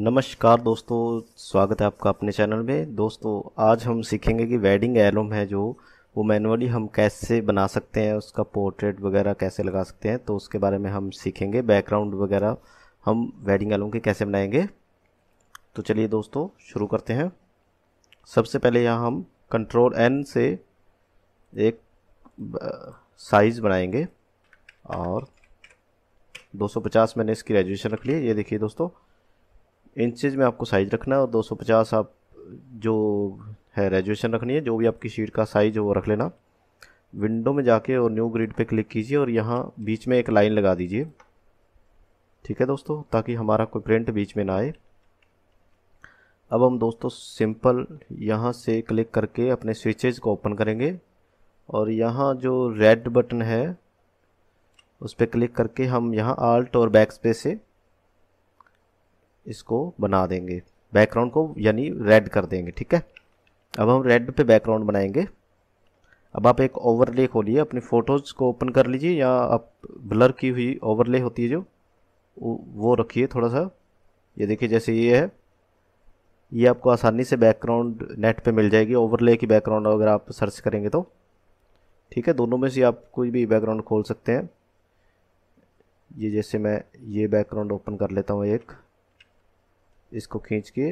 नमस्कार दोस्तों स्वागत है आपका अपने चैनल में दोस्तों आज हम सीखेंगे कि वेडिंग एल्बम है जो वो मैनुअली हम कैसे बना सकते हैं उसका पोर्ट्रेट वगैरह कैसे लगा सकते हैं तो उसके बारे में हम सीखेंगे बैकग्राउंड वगैरह हम वेडिंग एल्बम के कैसे बनाएंगे तो चलिए दोस्तों शुरू करते हैं सबसे पहले यहाँ हम कंट्रोल एन से एक साइज़ बनाएंगे और 250 मैंने इसकी रेजुलेशन रख ली है ये देखिए दोस्तों इंचज में आपको साइज़ रखना है और 250 आप जो है रेजुएशन रखनी है जो भी आपकी शीट का साइज़ वो रख लेना विंडो में जाके और न्यू ग्रिड पे क्लिक कीजिए और यहाँ बीच में एक लाइन लगा दीजिए ठीक है दोस्तों ताकि हमारा कोई प्रिंट बीच में ना आए अब हम दोस्तों सिंपल यहाँ से क्लिक करके अपने स्विचेज़ को ओपन करेंगे और यहाँ जो रेड बटन है उस पर क्लिक करके हम यहाँ आल्ट और बैक स्पेस से इसको बना देंगे बैकग्राउंड को यानी रेड कर देंगे ठीक है अब हम रेड पे बैकग्राउंड बनाएंगे अब आप एक ओवरले खोलिए अपनी फ़ोटोज़ को ओपन कर लीजिए या आप ब्लर की हुई ओवरले होती है जो वो रखिए थोड़ा सा ये देखिए जैसे ये है ये आपको आसानी से बैकग्राउंड नेट पे मिल जाएगी ओवरले की बैकग्राउंड अगर आप सर्च करेंगे तो ठीक है दोनों में से आप कोई भी बैकग्राउंड खोल सकते हैं ये जैसे मैं ये बैकग्राउंड ओपन कर लेता हूँ एक इसको खींच के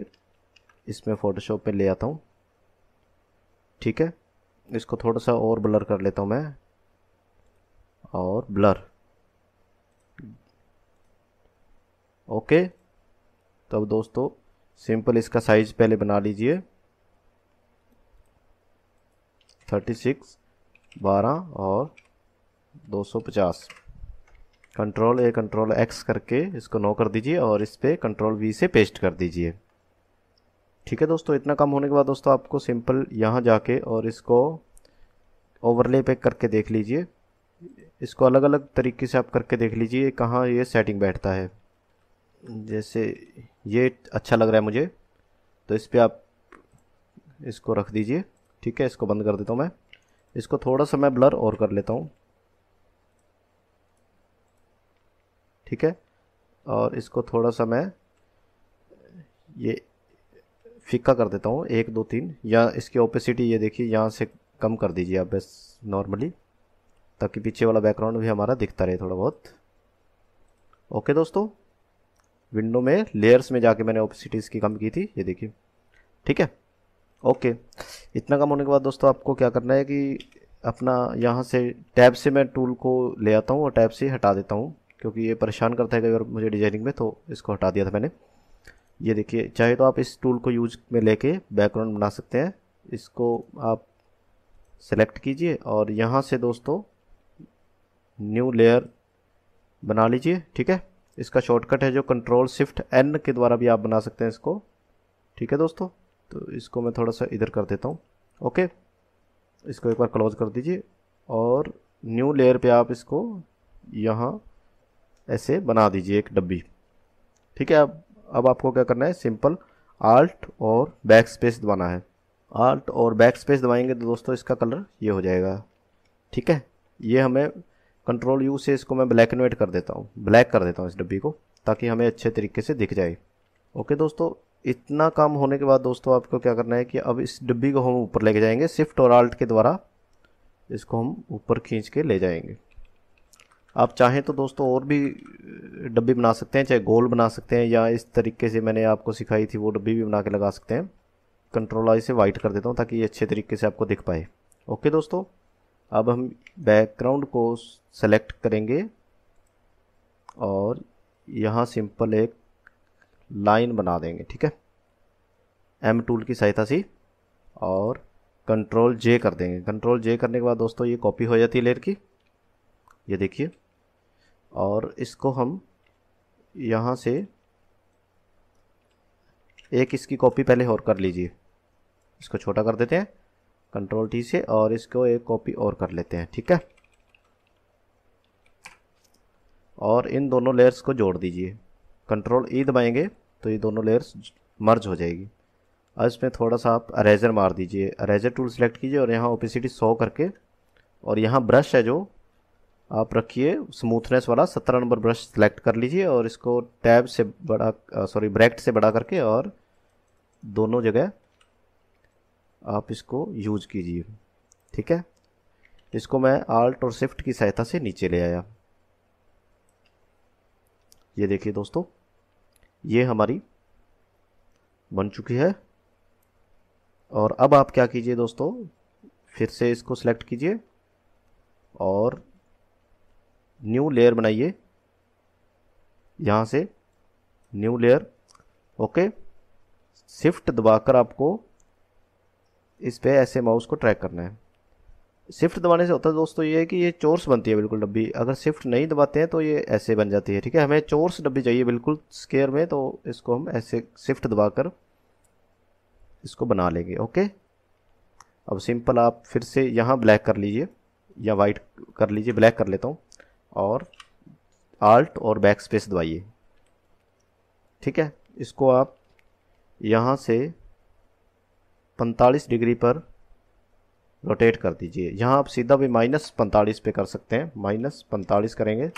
इसमें फ़ोटोशॉप पे ले आता हूँ ठीक है इसको थोड़ा सा और ब्लर कर लेता हूँ मैं और ब्लर ओके तब दोस्तों सिंपल इसका साइज पहले बना लीजिए थर्टी सिक्स बारह और दो सौ पचास कंट्रोल ए कंट्रोल एक्स करके इसको नो कर दीजिए और इस पर कंट्रोल वी से पेस्ट कर दीजिए ठीक है दोस्तों इतना काम होने के बाद दोस्तों आपको सिंपल यहाँ जाके और इसको ओवरले पैक करके देख लीजिए इसको अलग अलग तरीके से आप करके देख लीजिए कहाँ ये सेटिंग बैठता है जैसे ये अच्छा लग रहा है मुझे तो इस पर आप इसको रख दीजिए ठीक है इसको बंद कर देता हूँ मैं इसको थोड़ा सा मैं ब्लर और कर लेता हूँ ठीक है और इसको थोड़ा सा मैं ये फिक्का कर देता हूँ एक दो तीन या इसकी ओपेसिटी ये देखिए यहाँ से कम कर दीजिए आप बस नॉर्मली ताकि पीछे वाला बैकग्राउंड भी हमारा दिखता रहे थोड़ा बहुत ओके दोस्तों विंडो में लेयर्स में जाके मैंने ओपेसिटीज़ की कम की थी ये देखिए ठीक है ओके इतना कम होने के बाद दोस्तों आपको क्या करना है कि अपना यहाँ से टैब से मैं टूल को ले आता हूँ और टैब से हटा देता हूँ क्योंकि ये परेशान करता है कई बार मुझे डिजाइनिंग में तो इसको हटा दिया था मैंने ये देखिए चाहे तो आप इस टूल को यूज में लेके बैकग्राउंड बना सकते हैं इसको आप सेलेक्ट कीजिए और यहाँ से दोस्तों न्यू लेयर बना लीजिए ठीक है इसका शॉर्टकट है जो कंट्रोल शिफ्ट एन के द्वारा भी आप बना सकते हैं इसको ठीक है दोस्तों तो इसको मैं थोड़ा सा इधर कर देता हूँ ओके इसको एक बार क्लोज कर दीजिए और न्यू लेयर पे आप इसको यहाँ ऐसे बना दीजिए एक डब्बी ठीक है अब अब आपको क्या करना है सिंपल आल्ट और बैक स्पेस दबाना है आल्ट और बैक स्पेस दबाएंगे तो दोस्तों इसका कलर ये हो जाएगा ठीक है ये हमें कंट्रोल यू से इसको मैं ब्लैक एंड वाइट कर देता हूँ ब्लैक कर देता हूँ इस डब्बी को ताकि हमें अच्छे तरीके से दिख जाए ओके दोस्तों इतना काम होने के बाद दोस्तों आपको क्या करना है कि अब इस डब्बी को हम ऊपर लेके जाएंगे शिफ्ट और आल्ट के द्वारा इसको हम ऊपर खींच के ले जाएंगे आप चाहें तो दोस्तों और भी डब्बी बना सकते हैं चाहे गोल बना सकते हैं या इस तरीके से मैंने आपको सिखाई थी वो डब्बी भी बना के लगा सकते हैं कंट्रोल आई से वाइट कर देता हूँ ताकि ये अच्छे तरीके से आपको दिख पाए ओके दोस्तों अब हम बैकग्राउंड को सेलेक्ट करेंगे और यहाँ सिंपल एक लाइन बना देंगे ठीक है एम टूल की सहायता से और कंट्रोल जे कर देंगे कंट्रोल जे करने के बाद दोस्तों ये कॉपी हो जाती है लेयर की ये देखिए और इसको हम यहाँ से एक इसकी कॉपी पहले और कर लीजिए इसको छोटा कर देते हैं कंट्रोल टी से और इसको एक कॉपी और कर लेते हैं ठीक है और इन दोनों लेयर्स को जोड़ दीजिए कंट्रोल ई e दबाएंगे तो ये दोनों लेयर्स मर्ज हो जाएगी अब इसमें थोड़ा सा आप अरेजर मार दीजिए अरेजर टूल सेलेक्ट कीजिए और यहाँ ओपिसिटी सौ करके और यहाँ ब्रश है जो आप रखिए स्मूथनेस वाला सत्रह नंबर ब्रश सेलेक्ट कर लीजिए और इसको टैब से बड़ा सॉरी ब्रैक्ट से बड़ा करके और दोनों जगह आप इसको यूज कीजिए ठीक है इसको मैं आल्ट और शिफ्ट की सहायता से नीचे ले आया ये देखिए दोस्तों ये हमारी बन चुकी है और अब आप क्या कीजिए दोस्तों फिर से इसको सेलेक्ट कीजिए और न्यू लेयर बनाइए यहाँ से न्यू लेयर ओके शिफ्ट दबाकर आपको इस पे ऐसे माउस को ट्रैक करना है शिफ्ट दबाने से होता है दोस्तों ये है कि ये चोर्स बनती है बिल्कुल डब्बी अगर शिफ्ट नहीं दबाते हैं तो ये ऐसे बन जाती है ठीक है हमें चोर्स डब्बी चाहिए बिल्कुल स्केयर में तो इसको हम ऐसे शिफ्ट दबाकर इसको बना लेंगे ओके अब सिंपल आप फिर से यहाँ ब्लैक कर लीजिए या वाइट कर लीजिए ब्लैक कर लेता हूँ और आल्ट और बैक स्पेस दबाइए ठीक है इसको आप यहाँ से 45 डिग्री पर रोटेट कर दीजिए यहाँ आप सीधा भी माइनस पैंतालीस पे कर सकते हैं माइनस पैंतालीस करेंगे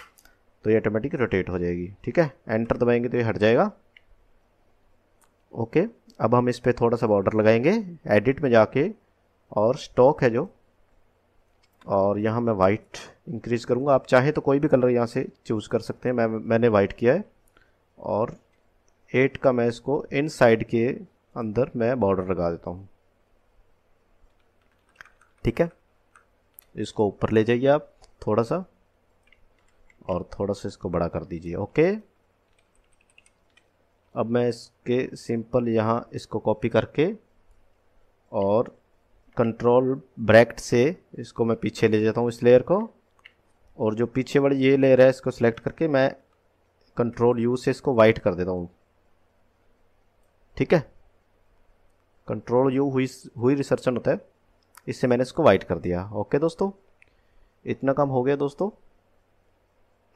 तो ये ऑटोमेटिक रोटेट हो जाएगी ठीक है एंटर दबाएंगे तो ये हट जाएगा ओके अब हम इस पर थोड़ा सा बॉर्डर लगाएंगे एडिट में जाके और स्टॉक है जो और यहाँ मैं वाइट इंक्रीज करूँगा आप चाहें तो कोई भी कलर यहाँ से चूज़ कर सकते हैं मैं मैंने वाइट किया है और एट का मैं इसको इन साइड के अंदर मैं बॉर्डर लगा देता हूँ ठीक है इसको ऊपर ले जाइए आप थोड़ा सा और थोड़ा सा इसको बड़ा कर दीजिए ओके अब मैं इसके सिंपल यहाँ इसको कॉपी करके और कंट्रोल ब्रैक्ट से इसको मैं पीछे ले जाता हूँ इस लेयर को और जो पीछे वाली ये लेयर है इसको सिलेक्ट करके मैं कंट्रोल यू से इसको वाइट कर देता हूँ ठीक है कंट्रोल यू हुई हुई रिसर्चन होता है इससे मैंने इसको वाइट कर दिया ओके दोस्तों इतना काम हो गया दोस्तों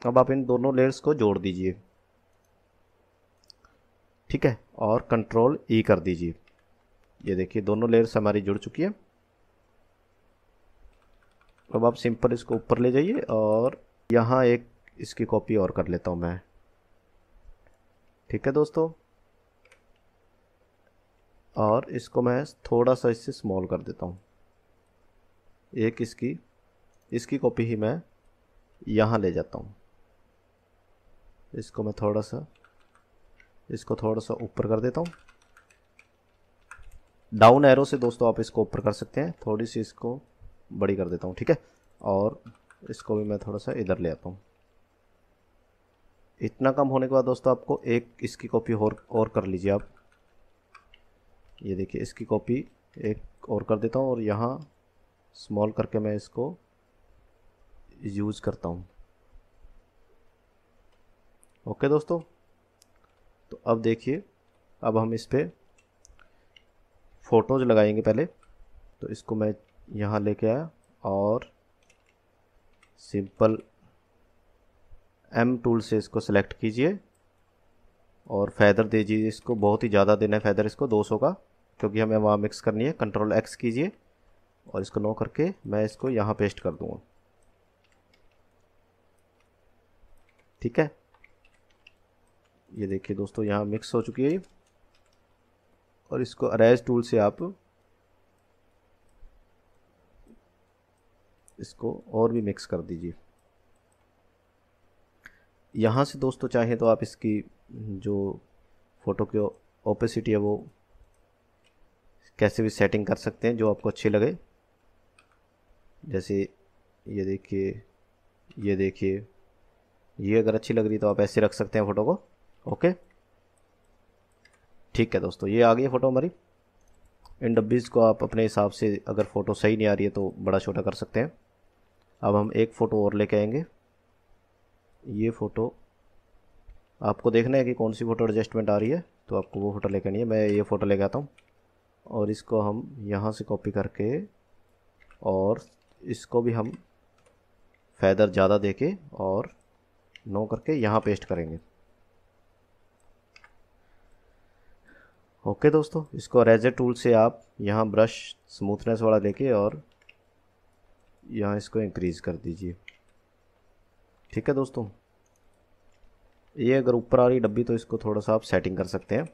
अब आप इन दोनों लेयर्स को जोड़ दीजिए ठीक है और कंट्रोल ई e कर दीजिए ये देखिए दोनों लेयर्स हमारी जुड़ चुकी है अब आप सिंपल इसको ऊपर ले जाइए और यहाँ एक इसकी कॉपी और कर लेता हूँ मैं ठीक है दोस्तों और इसको मैं थोड़ा सा इससे स्मॉल कर देता हूँ एक इसकी इसकी कॉपी ही मैं यहाँ ले जाता हूँ इसको मैं थोड़ा सा इसको थोड़ा सा ऊपर कर देता हूँ डाउन एरो से दोस्तों आप इसको ऊपर कर सकते हैं थोड़ी सी इसको बड़ी कर देता हूँ ठीक है और इसको भी मैं थोड़ा सा इधर ले आता हूँ इतना कम होने के बाद दोस्तों आपको एक इसकी कॉपी और और कर लीजिए आप ये देखिए इसकी कॉपी एक और कर देता हूँ और यहाँ स्मॉल करके मैं इसको यूज़ करता हूँ ओके दोस्तों तो अब देखिए अब हम इस पर फ़ोटोज़ लगाएंगे पहले तो इसको मैं यहाँ लेके आया और सिंपल एम टूल से इसको सेलेक्ट कीजिए और फैदर दीजिए इसको बहुत ही ज़्यादा देना है फैदर इसको 200 का क्योंकि हमें वहाँ मिक्स करनी है कंट्रोल एक्स कीजिए और इसको नो करके मैं इसको यहाँ पेस्ट कर दूँगा ठीक है ये देखिए दोस्तों यहाँ मिक्स हो चुकी है और इसको अरेज टूल से आप इसको और भी मिक्स कर दीजिए यहाँ से दोस्तों चाहे तो आप इसकी जो फ़ोटो की ओपेसिटी है वो कैसे भी सेटिंग कर सकते हैं जो आपको अच्छी लगे जैसे ये देखिए ये देखिए ये अगर अच्छी लग रही तो आप ऐसे रख सकते हैं फ़ोटो को ओके ठीक है दोस्तों ये आ गई फ़ोटो हमारी इन डब्बीज़ को आप अपने हिसाब से अगर फ़ोटो सही नहीं आ रही है तो बड़ा छोटा कर सकते हैं अब हम एक फ़ोटो और लेके आएंगे ये फ़ोटो आपको देखना है कि कौन सी फ़ोटो एडजस्टमेंट आ रही है तो आपको वो फ़ोटो लेके आनी है मैं ये फ़ोटो लेके आता हूँ और इसको हम यहाँ से कॉपी करके और इसको भी हम फैदर ज़्यादा दे के और नो करके यहाँ पेस्ट करेंगे ओके दोस्तों इसको रेजर टूल से आप यहाँ ब्रश स्मूथनेस वाला देके और यहाँ इसको इंक्रीज़ कर दीजिए ठीक है दोस्तों ये अगर ऊपर आ रही डब्बी तो इसको थोड़ा सा आप सेटिंग कर सकते हैं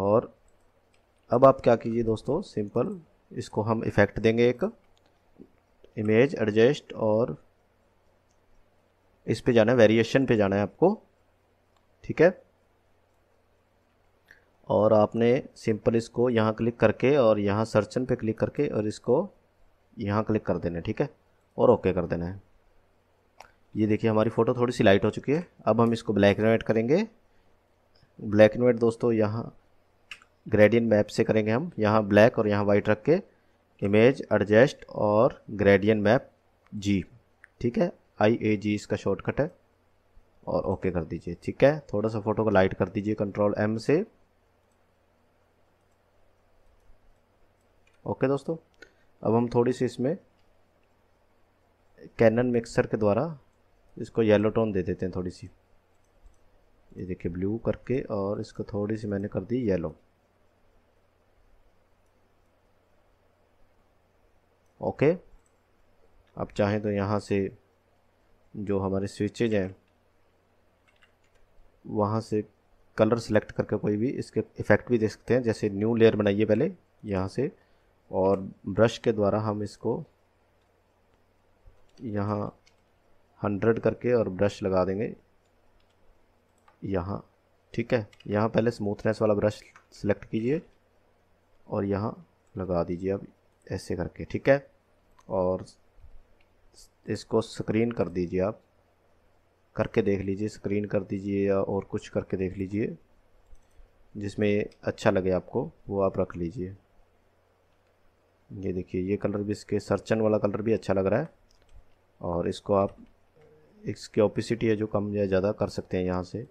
और अब आप क्या कीजिए दोस्तों सिंपल इसको हम इफ़ेक्ट देंगे एक इमेज एडजस्ट और इस पे जाना है वेरिएशन पे जाना है आपको ठीक है और आपने सिंपल इसको यहाँ क्लिक करके और यहाँ सर्चन पे क्लिक करके और इसको यहाँ क्लिक कर देना है ठीक है और ओके कर देना है ये देखिए हमारी फ़ोटो थोड़ी सी लाइट हो चुकी है अब हम इसको ब्लैक एंड वाइट करेंगे ब्लैक एंड वाइट दोस्तों यहाँ ग्रेडियन मैप से करेंगे हम यहाँ ब्लैक और यहाँ वाइट रख के इमेज एडजस्ट और ग्रेडियन मैप जी ठीक है आई ए जी इसका शॉर्टकट है और ओके कर दीजिए ठीक है थोड़ा सा फ़ोटो को लाइट कर दीजिए कंट्रोल एम से ओके दोस्तों अब हम थोड़ी सी इसमें कैनन मिक्सर के द्वारा इसको येलो टोन दे देते हैं थोड़ी सी ये देखिए ब्लू करके और इसको थोड़ी सी मैंने कर दी येलो ओके आप चाहें तो यहाँ से जो हमारे स्विचेज हैं वहाँ से कलर सेलेक्ट करके कोई भी इसके इफ़ेक्ट भी दे सकते हैं जैसे न्यू लेयर बनाइए पहले यहाँ से और ब्रश के द्वारा हम इसको यहाँ हंड्रेड करके और ब्रश लगा देंगे यहाँ ठीक है यहाँ पहले स्मूथनेस वाला ब्रश सेलेक्ट कीजिए और यहाँ लगा दीजिए अब ऐसे करके ठीक है और इसको स्क्रीन कर दीजिए आप करके देख लीजिए स्क्रीन कर दीजिए या और कुछ करके देख लीजिए जिसमें अच्छा लगे आपको वो आप रख लीजिए ये देखिए ये कलर भी इसके सरचन वाला कलर भी अच्छा लग रहा है और इसको आप इसकी ऑपिसिटी है जो कम या ज़्यादा कर सकते हैं यहाँ से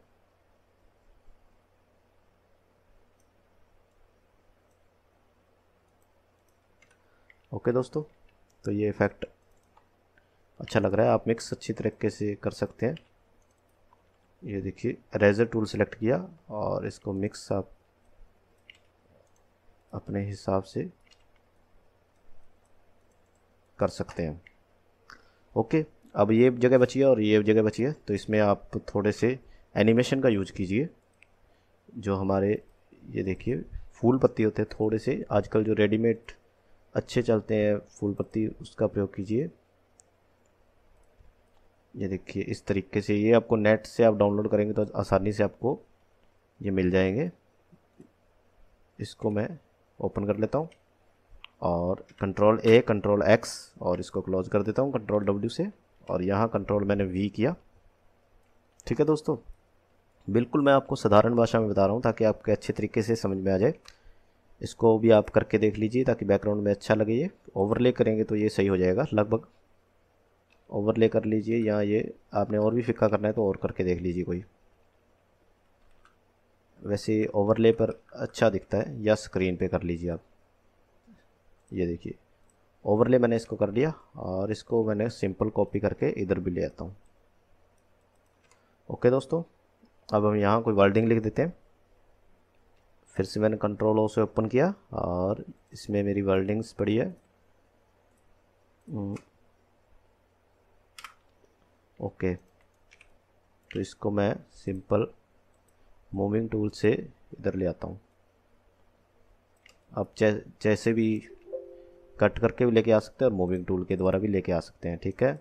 ओके दोस्तों तो ये इफ़ेक्ट अच्छा लग रहा है आप मिक्स अच्छी तरीके से कर सकते हैं ये देखिए रेजर टूल सेलेक्ट किया और इसको मिक्स आप अपने हिसाब से कर सकते हैं ओके अब ये जगह बची है और ये जगह बची है तो इसमें आप थोड़े से एनिमेशन का यूज कीजिए जो हमारे ये देखिए फूल पत्ती होते हैं थोड़े से आजकल जो रेडीमेड अच्छे चलते हैं फूल पत्ती उसका प्रयोग कीजिए ये देखिए इस तरीके से ये आपको नेट से आप डाउनलोड करेंगे तो आसानी से आपको ये मिल जाएंगे इसको मैं ओपन कर लेता हूँ और कंट्रोल ए कंट्रोल एक्स और इसको क्लोज कर देता हूँ कंट्रोल डब्ल्यू से और यहाँ कंट्रोल मैंने वी किया ठीक है दोस्तों बिल्कुल मैं आपको साधारण भाषा में बता रहा हूँ ताकि आपके अच्छे तरीके से समझ में आ जाए इसको भी आप करके देख लीजिए ताकि बैकग्राउंड में अच्छा लगे ये ओवरले करेंगे तो ये सही हो जाएगा लगभग ओवरले कर लीजिए या ये आपने और भी फिक्का करना है तो और करके देख लीजिए कोई वैसे ओवरले पर अच्छा दिखता है या स्क्रीन पे कर लीजिए आप ये देखिए ओवरले मैंने इसको कर लिया और इसको मैंने सिंपल कॉपी करके इधर भी ले आता हूँ ओके दोस्तों अब हम यहाँ कोई वर्डिंग लिख देते हैं फिर से मैंने कंट्रोल ओ से ओपन किया और इसमें मेरी वर्डिंग्स पड़ी है ओके hmm. तो इसको मैं सिंपल मूविंग टूल से इधर ले आता हूँ अब जैसे भी कट करके भी लेके आ सकते हैं और मूविंग टूल के द्वारा भी लेके आ सकते हैं ठीक है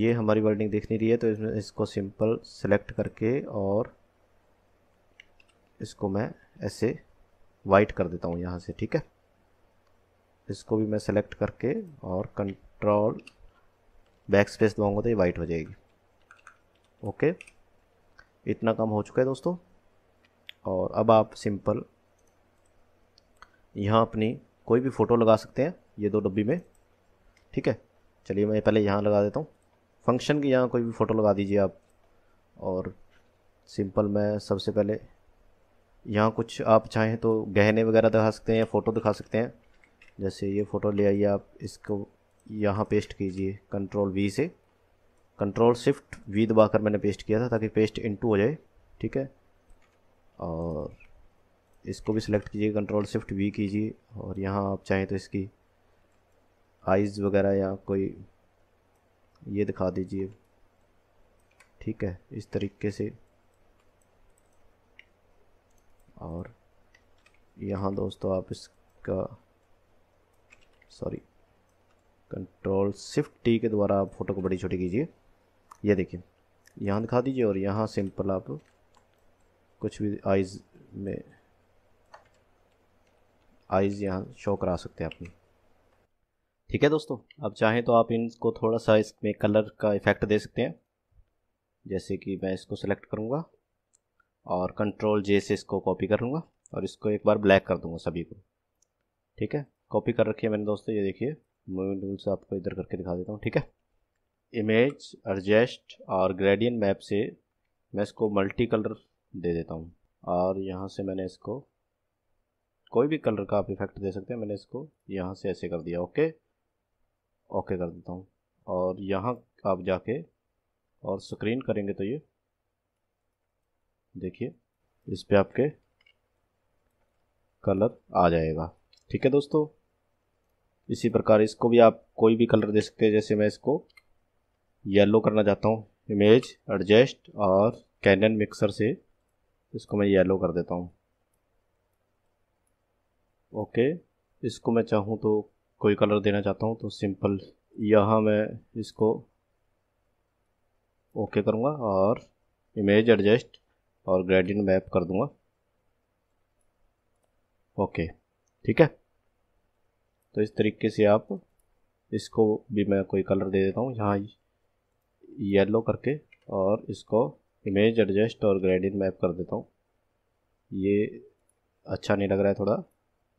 ये हमारी वर्डिंग दिख नहीं रही है तो इसमें इसको सिंपल सेलेक्ट करके और इसको मैं ऐसे वाइट कर देता हूँ यहाँ से ठीक है इसको भी मैं सेलेक्ट करके और कंट्रोल बैक स्पेस दबाऊँगा तो ये वाइट हो जाएगी ओके इतना काम हो चुका है दोस्तों और अब आप सिंपल यहाँ अपनी कोई भी फ़ोटो लगा सकते हैं ये दो डब्बी में ठीक है चलिए मैं पहले यहाँ लगा देता हूँ फंक्शन के यहाँ कोई भी फ़ोटो लगा दीजिए आप और सिंपल मैं सबसे पहले यहाँ कुछ आप चाहें तो गहने वगैरह दिखा सकते हैं या फ़ोटो दिखा सकते हैं जैसे ये फ़ोटो ले आइए आप इसको यहाँ पेस्ट कीजिए कंट्रोल वी से कंट्रोल शिफ्ट वी दबाकर मैंने पेस्ट किया था ताकि पेस्ट इनटू हो जाए ठीक है और इसको भी सिलेक्ट कीजिए कंट्रोल शिफ्ट वी कीजिए और यहाँ आप चाहें तो इसकी आइज़ वगैरह या कोई ये दिखा दीजिए ठीक है इस तरीके से और यहाँ दोस्तों आप इसका सॉरी कंट्रोल शिफ्ट टी के द्वारा आप फ़ोटो को बड़ी छोटी कीजिए ये देखिए यहाँ दिखा दीजिए और यहाँ सिंपल आप कुछ भी आइज़ में आइज़ यहाँ शो करा सकते हैं अपनी ठीक है दोस्तों अब चाहें तो आप इनको थोड़ा सा इसमें कलर का इफ़ेक्ट दे सकते हैं जैसे कि मैं इसको सेलेक्ट करूँगा और कंट्रोल जे से इसको कॉपी करूँगा और इसको एक बार ब्लैक कर दूँगा सभी को ठीक है कॉपी कर रखी है मैंने दोस्तों ये देखिए मूविंग टूल से आपको इधर करके दिखा देता हूँ ठीक है इमेज एडजस्ट और ग्रेडियन मैप से मैं इसको मल्टी कलर दे देता हूँ और यहाँ से मैंने इसको कोई भी कलर का आप इफेक्ट दे सकते हैं मैंने इसको यहाँ से ऐसे कर दिया ओके ओके कर देता हूँ और यहाँ आप जाके और स्क्रीन करेंगे तो ये देखिए इस पर आपके कलर आ जाएगा ठीक है दोस्तों इसी प्रकार इसको भी आप कोई भी कलर दे सकते हैं जैसे मैं इसको येलो करना चाहता हूँ इमेज एडजस्ट और कैनन मिक्सर से इसको मैं येलो कर देता हूँ ओके इसको मैं चाहूँ तो कोई कलर देना चाहता हूँ तो सिंपल यहाँ मैं इसको ओके करूँगा और इमेज एडजस्ट और ग्रेडियंट मैप कर दूँगा ओके ठीक है तो इस तरीके से आप इसको भी मैं कोई कलर दे देता हूँ यहाँ येलो करके और इसको इमेज एडजस्ट और ग्रेडियंट मैप कर देता हूँ ये अच्छा नहीं लग रहा है थोड़ा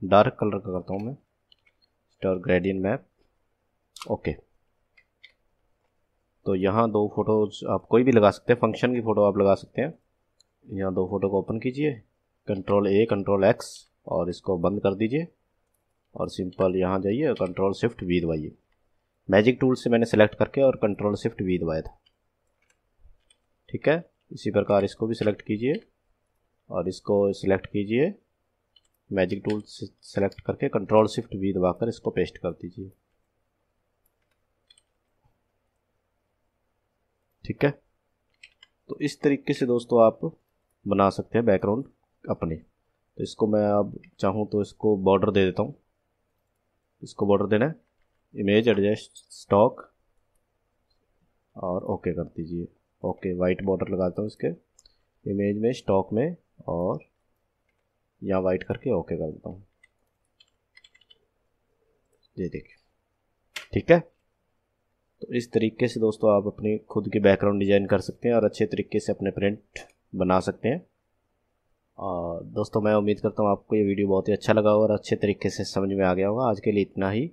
डार्क कलर का करता हूँ मैं स्टार ग्रेडियन मैप ओके तो यहाँ दो फोटोज आप कोई भी लगा सकते हैं फंक्शन की फ़ोटो आप लगा सकते हैं यहाँ दो फोटो को ओपन कीजिए कंट्रोल ए कंट्रोल एक्स और इसको बंद कर दीजिए और सिंपल यहाँ जाइए और कंट्रोल शिफ्ट वी दबाइए मैजिक टूल से मैंने सेलेक्ट करके और कंट्रोल शिफ्ट वी दबाया था ठीक है इसी प्रकार इसको भी सिलेक्ट कीजिए और इसको सिलेक्ट कीजिए मैजिक टूल सेलेक्ट करके कंट्रोल शिफ्ट भी दबाकर इसको पेस्ट कर दीजिए ठीक है तो इस तरीके से दोस्तों आप बना सकते हैं बैकग्राउंड अपने तो इसको मैं अब चाहूँ तो इसको बॉर्डर दे देता हूँ इसको बॉर्डर देना है इमेज एडजस्ट स्टॉक और ओके कर दीजिए ओके वाइट बॉर्डर लगाता हूँ इसके इमेज में स्टॉक में और या वाइट करके ओके कर देता हूँ ये देखिए ठीक है तो इस तरीके से दोस्तों आप अपनी खुद की बैकग्राउंड डिज़ाइन कर सकते हैं और अच्छे तरीके से अपने प्रिंट बना सकते हैं और दोस्तों मैं उम्मीद करता हूँ आपको ये वीडियो बहुत ही अच्छा लगा होगा और अच्छे तरीके से समझ में आ गया होगा आज के लिए इतना ही